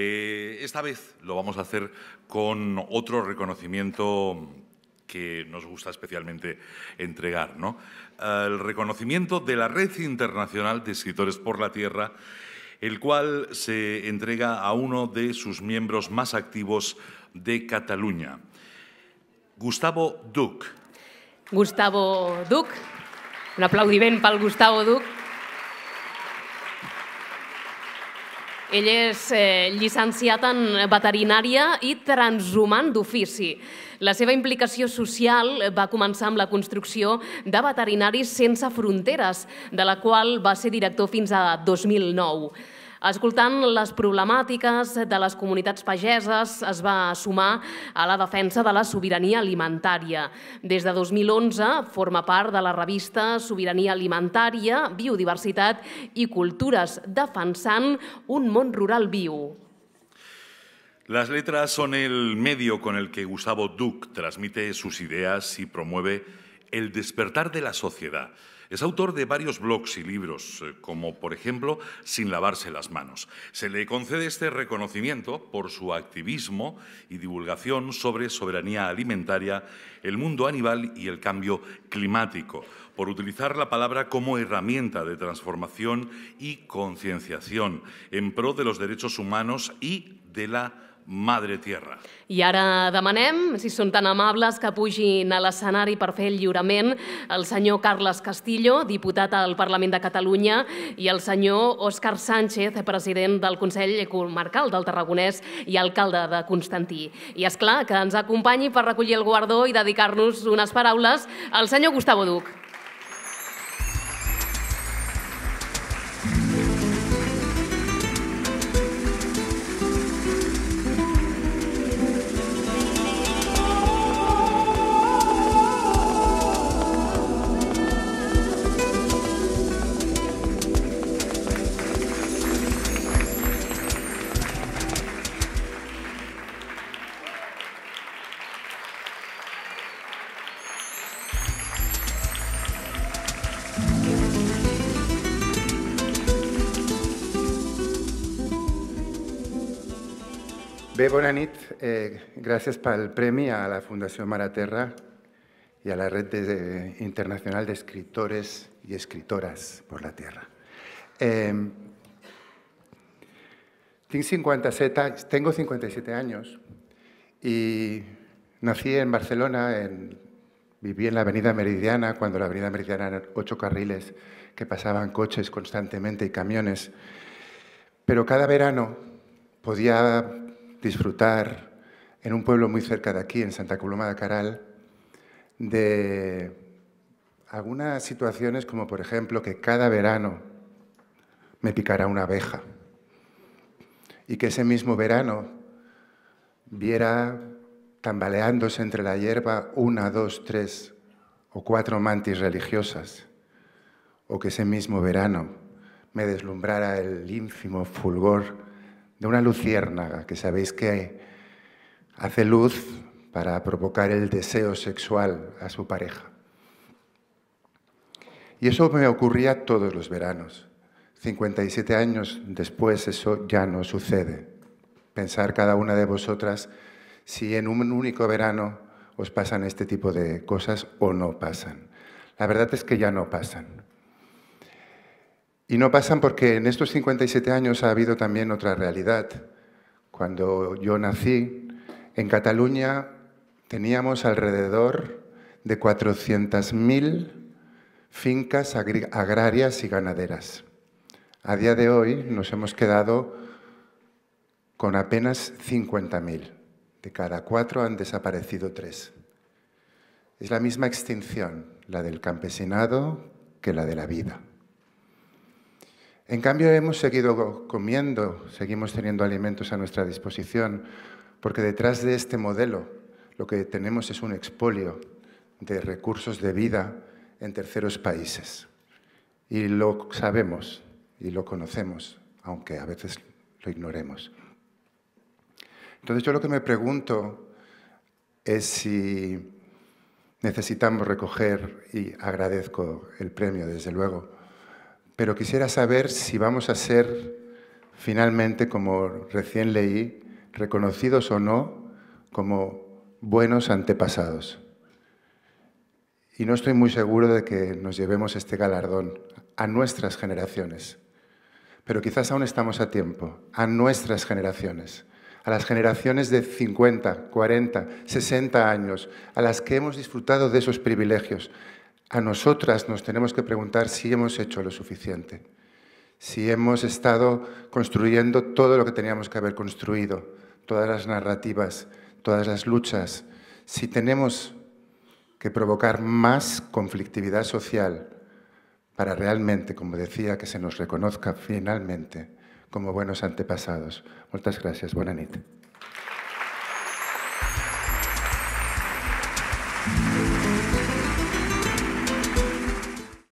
Eh, esta vez lo vamos a hacer con otro reconocimiento que nos gusta especialmente entregar, ¿no? El reconocimiento de la Red Internacional de Escritores por la Tierra, el cual se entrega a uno de sus miembros más activos de Cataluña, Gustavo Duc. Gustavo Duc. Un aplaudiment el Gustavo Duc. Ell és eh, llicenciat en veterinària i transhumant d'ofici. La seva implicació social va començar amb la construcció de Veterinaris Sense Fronteres, de la qual va ser director fins a 2009. Escoltant les problemàtiques de les comunitats pageses, es va sumar a la defensa de la sobirania alimentària. Des de 2011 forma part de la revista Sobirania Alimentària, Biodiversitat i Cultures, defensant un món rural viu. Las letras son el medio con el que Gustavo Duc transmite sus ideas y promueve El despertar de la sociedad. Es autor de varios blogs y libros, eh, como por ejemplo Sin lavarse las manos. Se le concede este reconocimiento por su activismo y divulgación sobre soberanía alimentaria, el mundo animal y el cambio climático, por utilizar la palabra como herramienta de transformación y concienciación en pro de los derechos humanos y de la Madre Tierra. I ara demanem, si són tan amables, que pugin a l'escenari per fer el lliurament el senyor Carles Castillo, diputat al Parlament de Catalunya, i el senyor Òscar Sánchez, president del Consell Comarcal del Tarragonès i alcalde de Constantí. I és clar que ens acompanyi per recollir el guardó i dedicar-nos unes paraules al senyor Gustavo Duc. Bé, gracias Eh, gracias el premio a la Fundación Maraterra y a la Red eh, Internacional de Escritores y Escritoras por la Tierra. Em, tengo, 57, años y nací en Barcelona, viví en la Avenida Meridiana, cuando la Avenida Meridiana eran ocho carriles que pasaban coches constantemente y camiones. Pero cada verano podía disfrutar en un pueblo muy cerca de aquí, en Santa Coloma de Caral, de algunas situaciones como, por ejemplo, que cada verano me picara una abeja y que ese mismo verano viera tambaleándose entre la hierba una, dos, tres o cuatro mantis religiosas, o que ese mismo verano me deslumbrara el ínfimo fulgor de una luciérnaga, que sabéis que hace luz para provocar el deseo sexual a su pareja. Y eso me ocurría todos los veranos. 57 años después eso ya no sucede. Pensar cada una de vosotras si en un único verano os pasan este tipo de cosas o no pasan. La verdad es que ya no pasan. Y no pasan porque en estos 57 años ha habido también otra realidad. Cuando yo nací, en Cataluña teníamos alrededor de 400.000 fincas agrarias y ganaderas. A día de hoy nos hemos quedado con apenas 50.000. De cada cuatro han desaparecido tres. Es la misma extinción, la del campesinado, que la de la vida. En cambio, hemos seguido comiendo, seguimos teniendo alimentos a nuestra disposición, porque detrás de este modelo lo que tenemos es un expolio de recursos de vida en terceros países. Y lo sabemos y lo conocemos, aunque a veces lo ignoremos. Entonces yo lo que me pregunto es si necesitamos recoger, y agradezco el premio desde luego, pero quisiera saber si vamos a ser finalmente, como recién leí, reconocidos o no como buenos antepasados. Y no estoy muy seguro de que nos llevemos este galardón a nuestras generaciones, pero quizás aún estamos a tiempo, a nuestras generaciones, a las generaciones de 50, 40, 60 años, a las que hemos disfrutado de esos privilegios, a nosotras nos tenemos que preguntar si hemos hecho lo suficiente, si hemos estado construyendo todo lo que teníamos que haber construido, todas las narrativas, todas las luchas, si tenemos que provocar más conflictividad social para realmente, como decía, que se nos reconozca finalmente como buenos antepasados. Muchas gracias. Buena